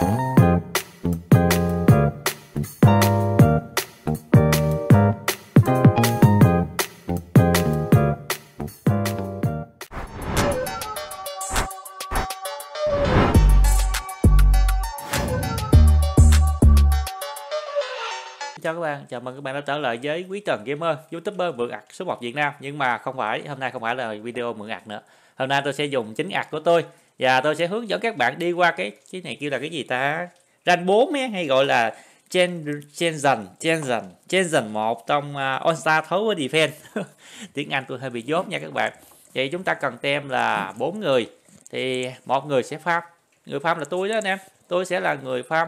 chào các bạn chào mừng các bạn đã trở lại với quý tần gamer youtuber mượn ạc số 1 việt nam nhưng mà không phải hôm nay không phải là video mượn ạc nữa hôm nay tôi sẽ dùng chính ạc của tôi và dạ, tôi sẽ hướng dẫn các bạn đi qua cái cái này kêu là cái gì ta rank 4 ấy, hay gọi là Chen chen chen dần dần chen dần một trong uh, Onsa thấu với Defense tiếng Anh tôi hơi bị dốt nha các bạn vậy chúng ta cần tem là bốn người thì một người sẽ farm người farm là tôi đó anh em tôi sẽ là người farm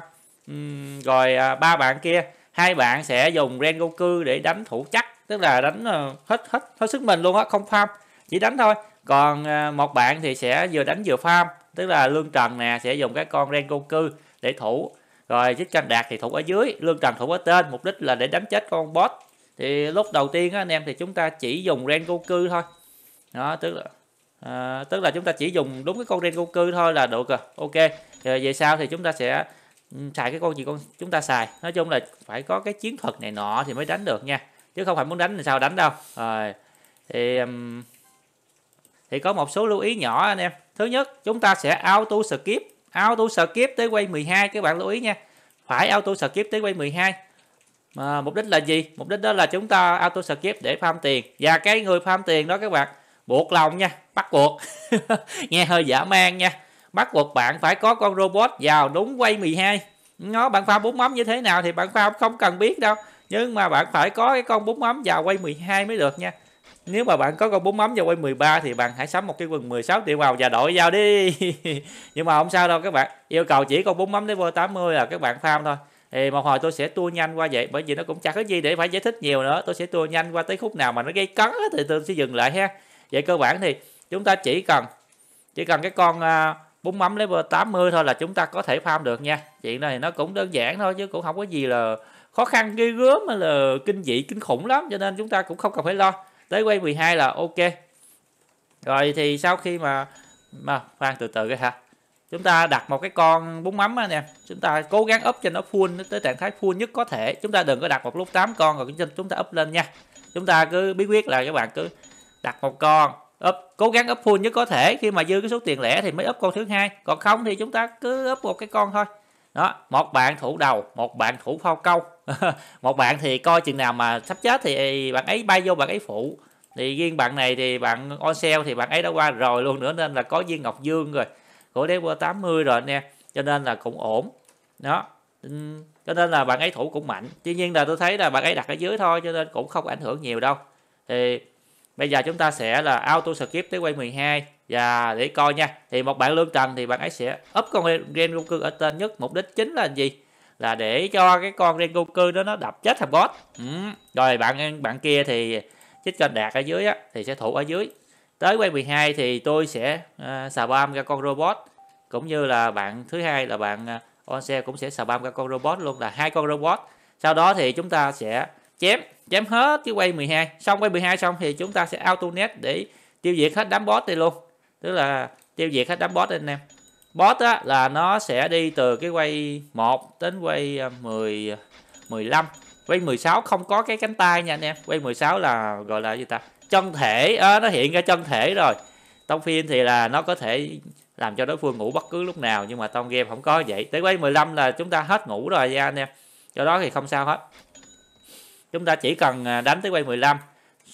uhm, rồi à, ba à, bạn kia hai bạn sẽ dùng ren Goku để đánh thủ chắc tức là đánh uh, hết hết hết sức mình luôn á không farm chỉ đánh thôi còn à, một bạn thì sẽ vừa đánh vừa farm tức là lương trần nè sẽ dùng các con ren cư để thủ rồi chích canh đạt thì thủ ở dưới lương trần thủ ở trên mục đích là để đánh chết con boss thì lúc đầu tiên anh em thì chúng ta chỉ dùng ren cư thôi đó tức là à, tức là chúng ta chỉ dùng đúng cái con ren cư thôi là được rồi ok rồi về sau thì chúng ta sẽ ừ, xài cái con gì con chúng ta xài nói chung là phải có cái chiến thuật này nọ thì mới đánh được nha chứ không phải muốn đánh thì sao đánh đâu rồi thì um, thì có một số lưu ý nhỏ anh em thứ nhất chúng ta sẽ auto skip auto skip tới quay 12 các bạn lưu ý nha phải auto skip tới quay 12 mà mục đích là gì mục đích đó là chúng ta auto skip để farm tiền và cái người farm tiền đó các bạn buộc lòng nha bắt buộc nghe hơi giả man nha bắt buộc bạn phải có con robot vào đúng quay 12 nó bạn farm bún mắm như thế nào thì bạn farm không cần biết đâu nhưng mà bạn phải có cái con bún mắm vào quay 12 mới được nha nếu mà bạn có con 4 mắm và quay 13 thì bạn hãy sắm một cái quần 16 triệu màu và đổi giao đi nhưng mà không sao đâu các bạn yêu cầu chỉ con 4 mắm level vô 80 là các bạn farm thôi thì một hồi tôi sẽ tua nhanh qua vậy bởi vì nó cũng chẳng có gì để phải giải thích nhiều nữa tôi sẽ tua nhanh qua tới khúc nào mà nó gây cấn thì tôi sẽ dừng lại ha vậy cơ bản thì chúng ta chỉ cần chỉ cần cái con à, bún mắm level 80 thôi là chúng ta có thể farm được nha chuyện này nó cũng đơn giản thôi chứ cũng không có gì là khó khăn ghê gớm mà là kinh dị kinh khủng lắm cho nên chúng ta cũng không cần phải lo tới quay 12 là ok rồi thì sau khi mà mà khoan từ từ cái hả chúng ta đặt một cái con bún mắm anh em chúng ta cố gắng up cho nó full tới trạng thái full nhất có thể chúng ta đừng có đặt một lúc 8 con rồi chúng ta up lên nha chúng ta cứ bí quyết là các bạn cứ đặt một con up cố gắng up full nhất có thể khi mà dư cái số tiền lẻ thì mới up con thứ hai còn không thì chúng ta cứ up một cái con thôi đó một bạn thủ đầu một bạn thủ phao câu một bạn thì coi chừng nào mà sắp chết thì bạn ấy bay vô bạn ấy phụ thì riêng bạn này thì bạn Ocel thì bạn ấy đã qua rồi luôn nữa nên là có viên Ngọc Dương rồi của đế qua 80 rồi nè cho nên là cũng ổn đó cho nên là bạn ấy thủ cũng mạnh tuy nhiên là tôi thấy là bạn ấy đặt ở dưới thôi cho nên cũng không ảnh hưởng nhiều đâu thì bây giờ chúng ta sẽ là auto skip tới quay 12 và dạ, để coi nha thì một bạn lương trần thì bạn ấy sẽ up con gen Goku ở tên nhất mục đích chính là gì là để cho cái con gen Goku đó nó đập chết thằng boss ừ. rồi bạn bạn kia thì chích kênh đạt ở dưới á, thì sẽ thủ ở dưới tới quay 12 thì tôi sẽ uh, xà bam ra con robot cũng như là bạn thứ hai là bạn uh, ờ, xe cũng sẽ xà bam ra con robot luôn là hai con robot sau đó thì chúng ta sẽ chém chém hết cái quay 12 xong quay 12 xong thì chúng ta sẽ auto net để tiêu diệt hết đám boss đi luôn tức là tiêu diệt hết đám boss anh em boss á là nó sẽ đi từ cái quay 1 đến quay 10 ờ, 15 ờ, quay 16 không có cái cánh tay nha anh em quay 16 là gọi là gì ta chân thể à, nó hiện ra chân thể rồi trong phim thì là nó có thể làm cho đối phương ngủ bất cứ lúc nào nhưng mà trong game không có vậy tới quay 15 là chúng ta hết ngủ rồi nha anh em do đó thì không sao hết chúng ta chỉ cần ờ, đánh tới quay 15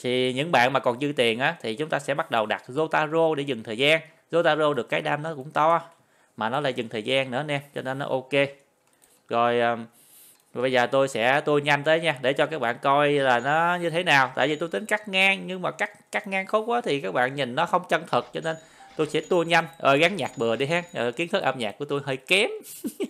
thì những bạn mà còn dư tiền á thì chúng ta sẽ bắt đầu đặt Zotaro để dừng thời gian Zotaro được cái đam nó cũng to mà nó lại dừng thời gian nữa nè cho nên nó ok rồi, bây giờ tôi sẽ tôi nhanh tới nha để cho các bạn coi là nó như thế nào tại vì tôi tính cắt ngang nhưng mà cắt cắt ngang khúc quá thì các bạn nhìn nó không chân thật cho nên tôi sẽ tua nhanh ờ gắn nhạc bừa đi ha ờ, kiến thức âm nhạc của tôi hơi kém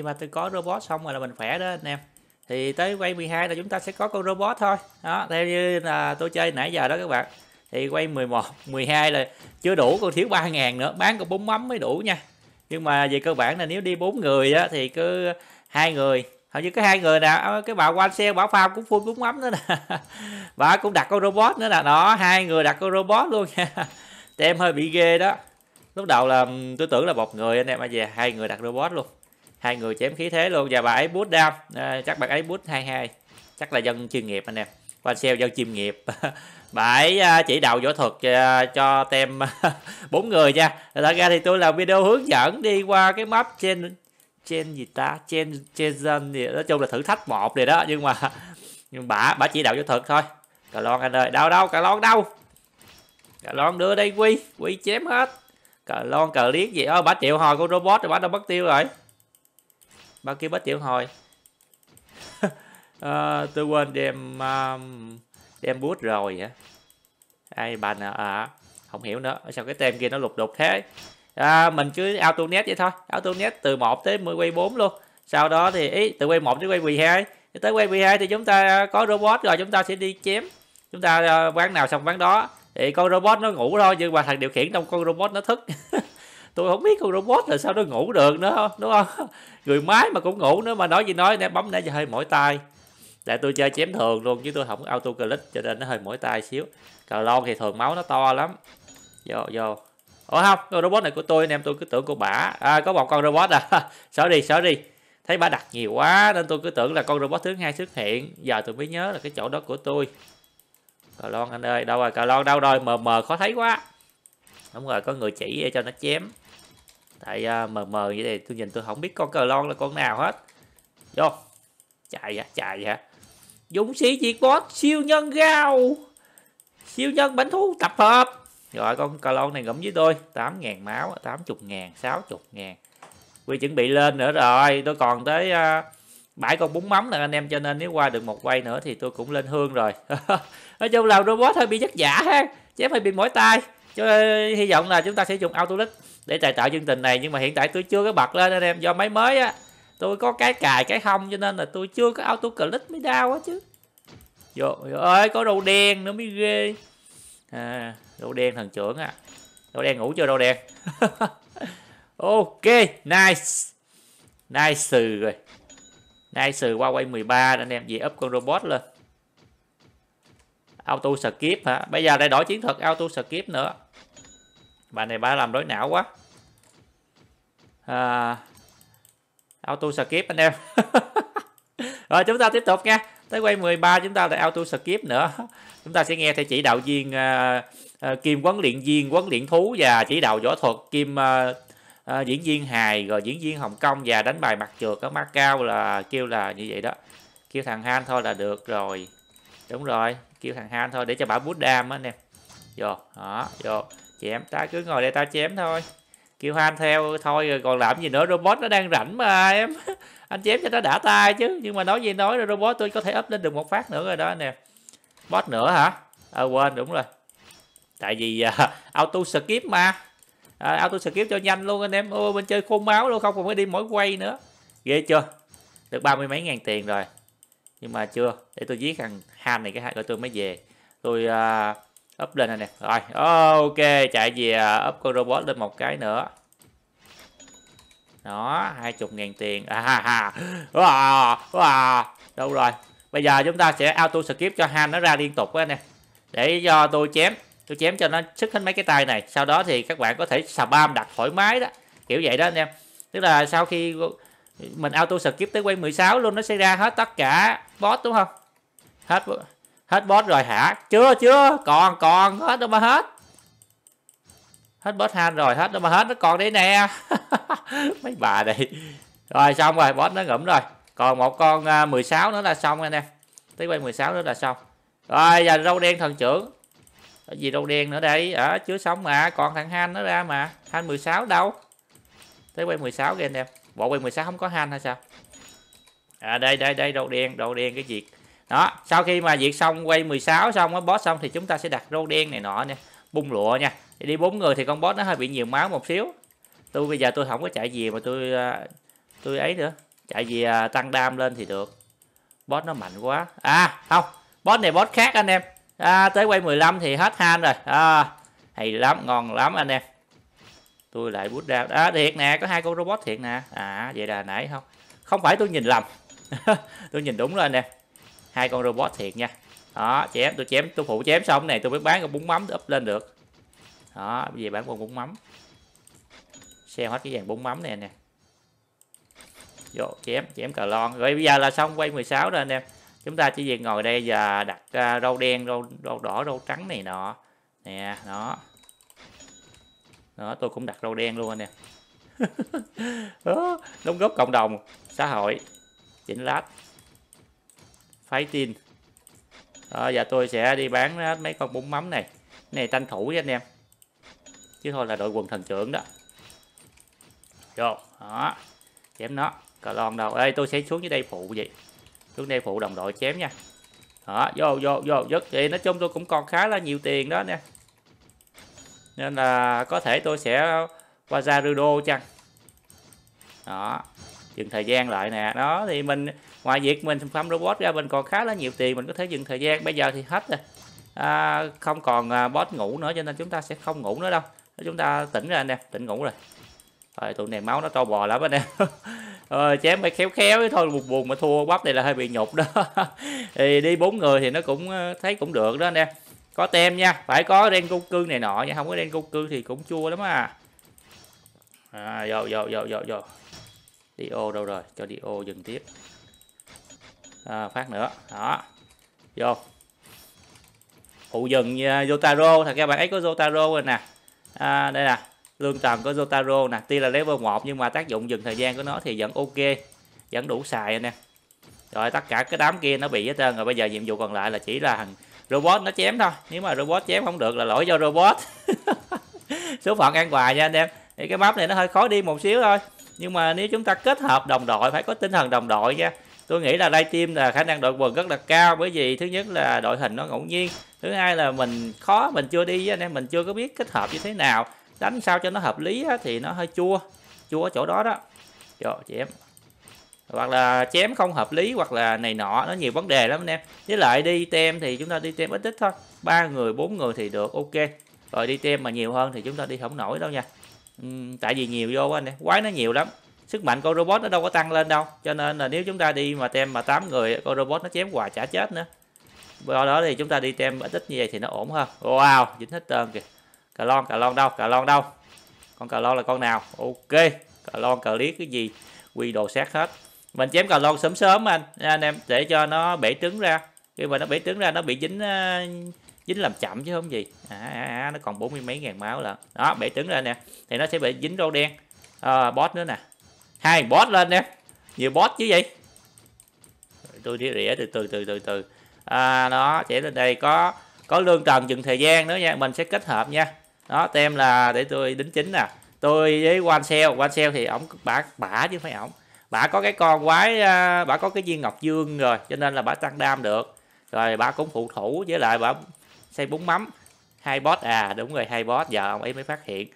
khi mà tôi có robot xong rồi là mình khỏe đó anh em thì tới quay 12 là chúng ta sẽ có con robot thôi đó theo như là tôi chơi nãy giờ đó các bạn thì quay 11 12 là chưa đủ còn thiếu 3 000 nữa bán có bún mắm mới đủ nha nhưng mà về cơ bản là nếu đi bốn người á, thì cứ hai người hầu như cái hai người nào à, cái bà quan xe bảo phao cũng phun bún mắm nữa nè bà cũng đặt con robot nữa nè đó hai người đặt con robot luôn nha thì em hơi bị ghê đó lúc đầu là tôi tưởng là một người anh em mà về hai người đặt robot luôn hai người chém khí thế luôn và bà ấy bút đam à, chắc bạn ấy bút 22 chắc là dân chuyên nghiệp anh em và sale dân chuyên nghiệp bà ấy à, chỉ đạo võ thuật à, cho tem bốn người nha thật ra thì tôi làm video hướng dẫn đi qua cái map trên trên gì ta trên trên dân gì nói chung là thử thách một này đó nhưng mà nhưng bà bà chỉ đạo võ thuật thôi cà lon anh ơi đâu đâu cà lon đâu cà lon đưa đây quy quy chém hết cà lon cờ liếc gì ơ bà triệu hồi con robot rồi bà đâu mất tiêu rồi bao kêu bách tiểu hồi à, tôi quên đem um, đem bút rồi hả ai bà nè à không hiểu nữa sao cái tem kia nó lục đục thế à, mình cứ autonet vậy thôi auto autonet từ 1 tới 10 quay 4 luôn sau đó thì ý, từ quay 1 tới quay 12 tới quay 12 thì chúng ta à, có robot rồi chúng ta sẽ đi chém chúng ta ván à, nào xong ván đó thì con robot nó ngủ thôi nhưng mà thằng điều khiển trong con robot nó thức tôi không biết con robot là sao nó ngủ được nữa đúng không người máy mà cũng ngủ nữa mà nói gì nói nè bấm nãy giờ hơi mỏi tay tại tôi chơi chém thường luôn chứ tôi không auto click cho nên nó hơi mỏi tay xíu cà lon thì thường máu nó to lắm vô vô ủa không con robot này của tôi anh em tôi cứ tưởng cô bả à, có một con robot à xóa đi xóa đi thấy bả đặt nhiều quá nên tôi cứ tưởng là con robot thứ hai xuất hiện giờ tôi mới nhớ là cái chỗ đó của tôi cà lon anh ơi đâu rồi cà lon đâu rồi mờ mờ khó thấy quá đúng rồi có người chỉ cho nó chém tại uh, mờ mờ như thế này tôi nhìn tôi không biết con cờ lon là con nào hết vô chạy vậy chạy vậy, dũng sĩ diệt boss siêu nhân gao siêu nhân bánh thú tập hợp rồi con cờ lon này ngẫm với tôi 8.000 máu 80.000 60.000 quy chuẩn bị lên nữa rồi tôi còn tới uh, bãi con bún mắm nè anh em cho nên nếu qua được một quay nữa thì tôi cũng lên hương rồi nói chung là robot hơi bị vất giả ha chém hơi bị mỏi tay cho à, hy vọng là chúng ta sẽ dùng autolic để tài tạo chương trình này nhưng mà hiện tại tôi chưa có bật lên anh em do máy mới á tôi có cái cài cái không cho nên là tôi chưa có auto click mới đau á chứ Vô, trời ơi có đầu đen nữa mới ghê à, đầu đen thần trưởng á à. đầu đen ngủ chưa đầu đen ok nice nice sừ rồi nice sừ qua quay 13 anh em về up con robot lên auto skip hả bây giờ đây đổi chiến thuật auto skip nữa bà này ba làm đối não quá à, auto skip anh em rồi chúng ta tiếp tục nha tới quay 13 chúng ta lại auto skip nữa chúng ta sẽ nghe theo chỉ đạo viên à, à, kim huấn luyện viên huấn luyện thú và chỉ đạo võ thuật kim à, à, diễn viên hài rồi diễn viên hồng kông và đánh bài mặt trượt ở cao là kêu là như vậy đó kêu thằng han thôi là được rồi đúng rồi kêu thằng han thôi để cho bảo bút đam á anh em vô đó vô chém ta cứ ngồi đây ta chém thôi kêu ham theo thôi rồi còn làm gì nữa robot nó đang rảnh mà em anh chém cho nó đã tay chứ nhưng mà nói gì nói rồi robot tôi có thể up lên được một phát nữa rồi đó nè bot nữa hả à, quên đúng rồi tại vì uh, auto skip mà à, auto skip cho nhanh luôn anh em ô bên chơi khô máu luôn không còn phải đi mỗi quay nữa ghê chưa được ba mươi mấy ngàn tiền rồi nhưng mà chưa để tôi giết thằng ham này cái hai rồi tôi mới về tôi uh, up lên này nè rồi ok chạy về à, up con robot lên một cái nữa đó hai chục ngàn tiền à, ha, ha. Wow, wow. đâu rồi bây giờ chúng ta sẽ auto skip cho han nó ra liên tục á nè để cho tôi chém tôi chém cho nó sức hết mấy cái tay này sau đó thì các bạn có thể spam đặt thoải mái đó kiểu vậy đó anh em tức là sau khi mình auto skip tới quay 16 luôn nó sẽ ra hết tất cả boss đúng không hết Hết boss rồi hả? Chưa chưa, còn còn hết đâu mà hết. Hết boss han rồi, hết đâu mà hết, nó còn đây nè. Mấy bà đây. Rồi xong rồi, boss nó ngủm rồi. Còn một con 16 à, nữa là xong anh em. Tí quay 16 nữa là xong. Rồi giờ râu đen thần trưởng. Cái gì râu đen nữa đây? Ở chưa xong mà, còn thằng Han nó ra mà. Han 16 đâu? Tới quay 16 kìa anh em. Bộ quay 16 không có Han hay sao? À đây đây đây râu đen, râu đen cái việc đó sau khi mà diệt xong quay 16 xong á boss xong thì chúng ta sẽ đặt rô đen này nọ nè bung lụa nha thì đi bốn người thì con boss nó hơi bị nhiều máu một xíu tôi bây giờ tôi không có chạy gì mà tôi à, tôi ấy nữa chạy gì à, tăng đam lên thì được boss nó mạnh quá à không boss này boss khác anh em à, tới quay 15 thì hết han rồi à, hay lắm ngon lắm anh em tôi lại bút ra à, thiệt nè có hai con robot thiệt nè à vậy là nãy không không phải tôi nhìn lầm tôi nhìn đúng rồi anh em hai con robot thiệt nha đó chém tôi chém tôi phụ chém xong này tôi mới bán con bún mắm tôi up lên được đó bây giờ bán con bún mắm xe hết cái dàn bún mắm này nè vô chém chém cờ lon rồi bây giờ là xong quay 16 rồi anh em chúng ta chỉ việc ngồi đây và đặt uh, rau đen rau, rau đỏ rau trắng này nọ nè đó đó tôi cũng đặt rau đen luôn anh em đóng góp cộng đồng xã hội chỉnh lát phái tin đó, và tôi sẽ đi bán hết mấy con bún mắm này cái này tranh thủ với anh em chứ thôi là đội quần thần trưởng đó vô đó chém nó cờ lon đầu ê tôi sẽ xuống dưới đây phụ vậy xuống đây phụ đồng đội chém nha đó vô vô vô dứt thì nói chung tôi cũng còn khá là nhiều tiền đó nè nên là có thể tôi sẽ qua ra rudo chăng đó dừng thời gian lại nè đó thì mình ngoài việc mình sản robot ra mình còn khá là nhiều tiền mình có thể dừng thời gian bây giờ thì hết rồi à, không còn à, boss ngủ nữa cho nên chúng ta sẽ không ngủ nữa đâu chúng ta tỉnh ra anh em tỉnh ngủ rồi rồi tụi này máu nó to bò lắm anh em rồi chém phải khéo khéo thôi buồn buồn mà thua bắp này là hơi bị nhục đó thì đi bốn người thì nó cũng à, thấy cũng được đó anh em có tem nha phải có đen cung cư này nọ nha không có đen cung cư thì cũng chua lắm à à vô vô vô vô vô đi ô đâu rồi cho đi ô dừng tiếp à, phát nữa đó vô phụ dừng à, Zotaro thật ra bạn ấy có Zotaro rồi nè à, đây nè lương tầm có Zotaro nè tuy là level 1 nhưng mà tác dụng dừng thời gian của nó thì vẫn ok vẫn đủ xài nè rồi tất cả cái đám kia nó bị hết trơn rồi bây giờ nhiệm vụ còn lại là chỉ là thằng robot nó chém thôi nếu mà robot chém không được là lỗi do robot số phận ăn quà nha anh em thì cái map này nó hơi khó đi một xíu thôi nhưng mà nếu chúng ta kết hợp đồng đội phải có tinh thần đồng đội nha tôi nghĩ là livestream là khả năng đội quần rất là cao bởi vì thứ nhất là đội hình nó ngẫu nhiên thứ hai là mình khó mình chưa đi với anh em mình chưa có biết kết hợp như thế nào đánh sao cho nó hợp lý á, thì nó hơi chua chua ở chỗ đó đó Trời, chém hoặc là chém không hợp lý hoặc là này nọ nó nhiều vấn đề lắm anh em với lại đi tem thì chúng ta đi tem ít ít thôi ba người bốn người thì được ok rồi đi tem mà nhiều hơn thì chúng ta đi không nổi đâu nha uhm, tại vì nhiều vô anh em quái nó nhiều lắm sức mạnh con robot nó đâu có tăng lên đâu cho nên là nếu chúng ta đi mà tem mà 8 người con robot nó chém hoài chả chết nữa do đó thì chúng ta đi tem ít ít như vậy thì nó ổn hơn wow dính hết tên kìa cà lon cà lon đâu cà lon đâu con cà lon là con nào ok cà lon cà liếc cái gì quy đồ sát hết mình chém cà lon sớm sớm anh anh em để cho nó bể trứng ra khi mà nó bể trứng ra nó bị dính ờ, dính làm chậm chứ không gì à, à, à, nó còn bốn mươi mấy ngàn máu là đó bể trứng ra nè thì nó sẽ bị dính râu đen à, ờ, boss nữa nè hai boss lên nè nhiều boss chứ vậy tôi đi rỉa từ từ từ từ từ à, đó chạy lên đây có có lương trần dừng thời gian nữa nha mình sẽ kết hợp nha đó tem là để tôi đính chính nè tôi với quan xeo quan xeo thì ổng bả bả chứ phải ổng bả có cái con quái à, bả có cái viên ngọc dương rồi cho nên là bả tăng đam được rồi bả cũng phụ thủ với lại bả xây bún mắm hai boss à đúng rồi hai boss giờ ông ấy mới phát hiện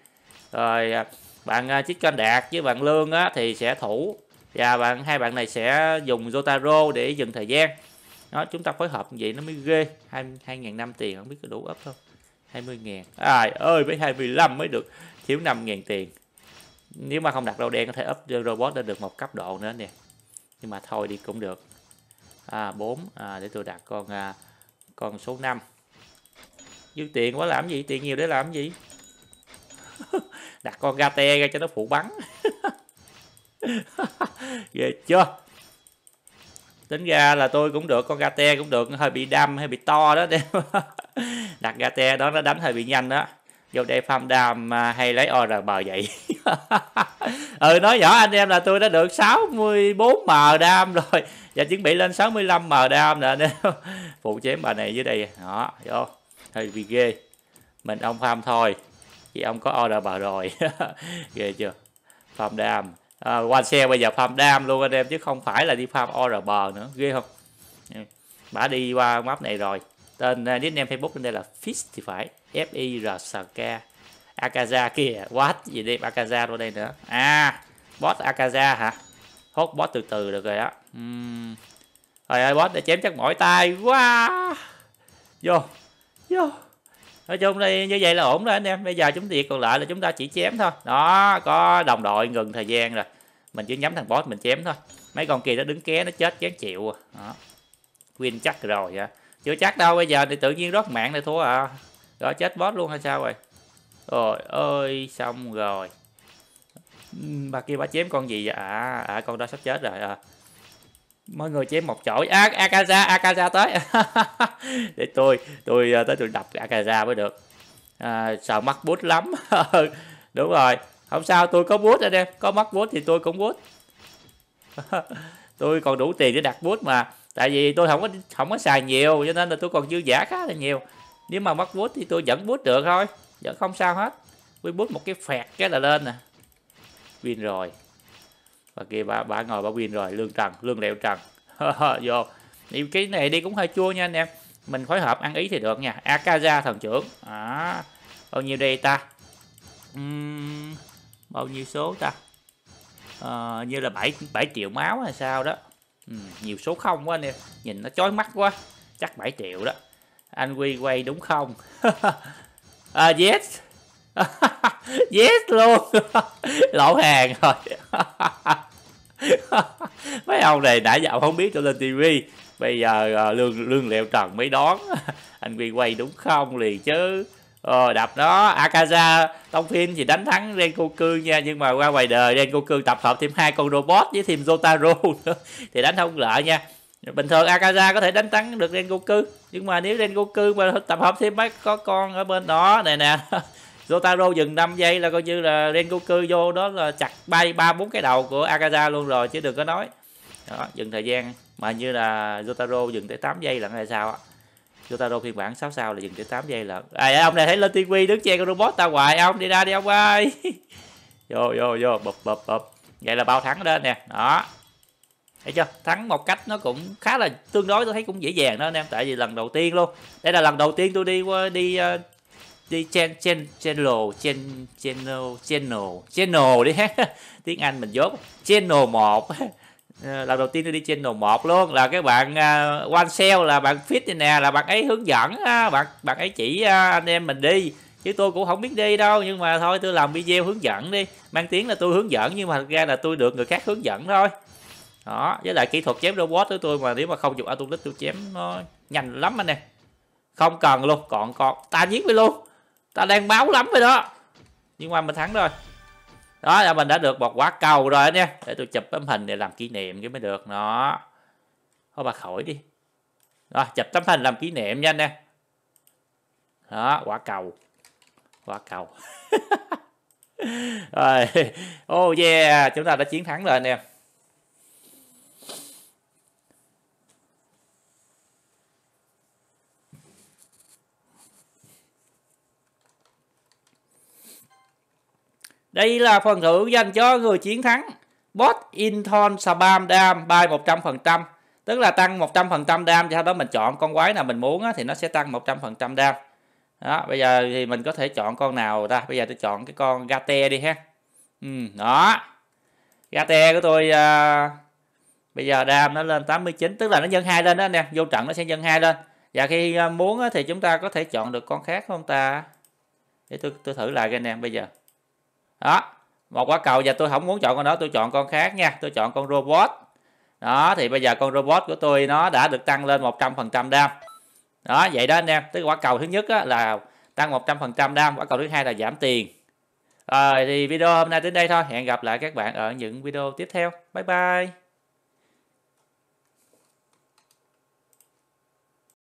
rồi à, bạn à, Chích Canh Đạt với bạn Lương á, thì sẽ thủ và bạn hai bạn này sẽ dùng Zotaro để dừng thời gian đó chúng ta phối hợp như vậy nó mới ghê hai hai ngàn năm tiền không biết có đủ ấp không 20 ngàn ai à, ơi với 25 mới được thiếu 5 ngàn tiền nếu mà không đặt đâu đen có thể ấp robot lên được một cấp độ nữa nè nhưng mà thôi đi cũng được à, 4 à, để tôi đặt con à, con số 5 dư tiền quá làm gì tiền nhiều để làm gì đặt con gate ra cho nó phụ bắn ghê chưa tính ra là tôi cũng được con gate cũng được hơi bị đâm hơi bị to đó đặt gate đó nó đánh hơi bị nhanh đó vô đây farm đam à, hay lấy or bờ vậy ừ nói nhỏ anh em là tôi đã được 64 m đam rồi và chuẩn bị lên 65 m đam nè anh phụ chém bà này dưới đây đó vô hơi bị ghê mình ông farm thôi vì ông có order vào rồi ghê chưa farm dam qua à, xe bây giờ farm dam luôn anh em chứ không phải là đi farm orb nữa ghê không ừ. bả đi qua map này rồi tên uh, nickname facebook bên đây là fish thì phải f i r s k akaza kìa what gì đi akaza luôn đây nữa à boss akaza hả hốt boss từ từ được rồi đó uhm. rồi ơi boss đã chém chắc mỏi tay quá wow. vô vô nói chung đây như vậy là ổn rồi anh em bây giờ chúng việc còn lại là chúng ta chỉ chém thôi đó có đồng đội ngừng thời gian rồi mình chỉ nhắm thằng boss mình chém thôi mấy con kia nó đứng ké nó chết chán chịu à. đó win chắc rồi vậy à. chưa chắc đâu bây giờ thì tự nhiên rót mạng này thua à đó chết boss luôn hay sao rồi rồi ơi xong rồi bà kia bà chém con gì vậy à, à con đó sắp chết rồi à mọi người chém một chỗ à, akaza akaza tới để tôi tôi à, tới tôi đập akaza mới được à, sợ mắc bút lắm đúng rồi không sao tôi có bút anh em có mắc bút thì tôi cũng bút tôi còn đủ tiền để đặt bút mà tại vì tôi không có không có xài nhiều cho nên là tôi còn dư giả khá là nhiều nếu mà mắc bút thì tôi vẫn bút được thôi vẫn không sao hết tôi bút một cái phẹt cái là lên nè win rồi và kia ba ba ngồi ba win rồi lương trần lương lẹo trần vô thì cái này đi cũng hơi chua nha anh em mình phối hợp ăn ý thì được nha akaza thần trưởng à, bao nhiêu đây ta uhm, bao nhiêu số ta à, như là 7 7 triệu máu hay sao đó uhm, nhiều số không quá anh em nhìn nó chói mắt quá chắc 7 triệu đó anh quy quay đúng không à, yes yes luôn lỗ hàng rồi mấy ông này đã dạo không biết cho lên tivi bây giờ uh, lương lương liệu trần mới đón anh quy quay đúng không liền chứ ờ, đập nó akaza tông phim thì đánh thắng renkoku nha nhưng mà qua ngoài đời renkoku tập hợp thêm hai con robot với thêm zotaro thì đánh không lợi nha bình thường akaza có thể đánh thắng được rengoku nhưng mà nếu rengoku mà tập hợp thêm mấy có con ở bên đó này nè Zotaro dừng 5 giây là coi như là Rengoku vô đó là chặt bay ba bốn cái đầu của Akaza luôn rồi chứ đừng có nói đó, dừng thời gian mà như là Zotaro dừng tới 8 giây là ngày sao á Zotaro phiên bản 6 sao là dừng tới 8 giây là à, ông này thấy lên đứng che con robot ta hoài ông đi ra đi ông ơi vô vô vô bập bập bập vậy là bao thắng đó nè đó thấy chưa thắng một cách nó cũng khá là tương đối tôi thấy cũng dễ dàng đó anh em tại vì lần đầu tiên luôn đây là lần đầu tiên tôi đi qua đi ờ, đi chen chen channel chen channel channel channel đi hát tiếng anh mình dốt channel một ờ, lần đầu tiên tôi đi channel một luôn là cái bạn uh, one sale là bạn fit này nè là bạn ấy hướng dẫn à, bạn bạn ấy chỉ uh, anh em mình đi chứ tôi cũng không biết đi đâu nhưng mà thôi tôi làm video hướng dẫn đi mang tiếng là tôi hướng dẫn nhưng mà thật ra là tôi được người khác hướng dẫn thôi đó với lại kỹ thuật chém robot của tôi mà nếu mà không dùng autolic tôi chém nó nhanh lắm anh nè không cần luôn còn còn ta giết đi luôn ta đang báo lắm rồi đó nhưng mà mình thắng rồi đó là mình đã được một quả cầu rồi nha để tôi chụp tấm hình để làm kỷ niệm cái mới được nó thôi bà khỏi đi rồi chụp tấm hình làm kỷ niệm nhanh anh đó quả cầu quả cầu rồi oh yeah chúng ta đã chiến thắng rồi anh em Đây là phần thưởng dành cho người chiến thắng. Bot Inton Spam Dam bay 100%. Tức là tăng 100% dam sau đó mình chọn con quái nào mình muốn thì nó sẽ tăng 100% dam. Đó, bây giờ thì mình có thể chọn con nào ta Bây giờ tôi chọn cái con Gate đi ha. Ừ, đó. Gate của tôi uh, bây giờ dam nó lên 89 tức là nó dâng hai lên đó nè vô trận nó sẽ dâng hai lên. Và khi à, muốn thì chúng ta có thể chọn được con khác không ta? Để tôi tôi thử lại cái nè bây giờ đó một quả cầu và tôi không muốn chọn con đó tôi chọn con khác nha tôi chọn con robot đó thì bây giờ con robot của tôi nó đã được tăng lên 100% đam đó vậy đó anh em tức quả cầu thứ nhất á, là tăng 100% đam quả cầu thứ hai là giảm tiền rồi thì video hôm nay đến đây thôi hẹn gặp lại các bạn ở những video tiếp theo bye bye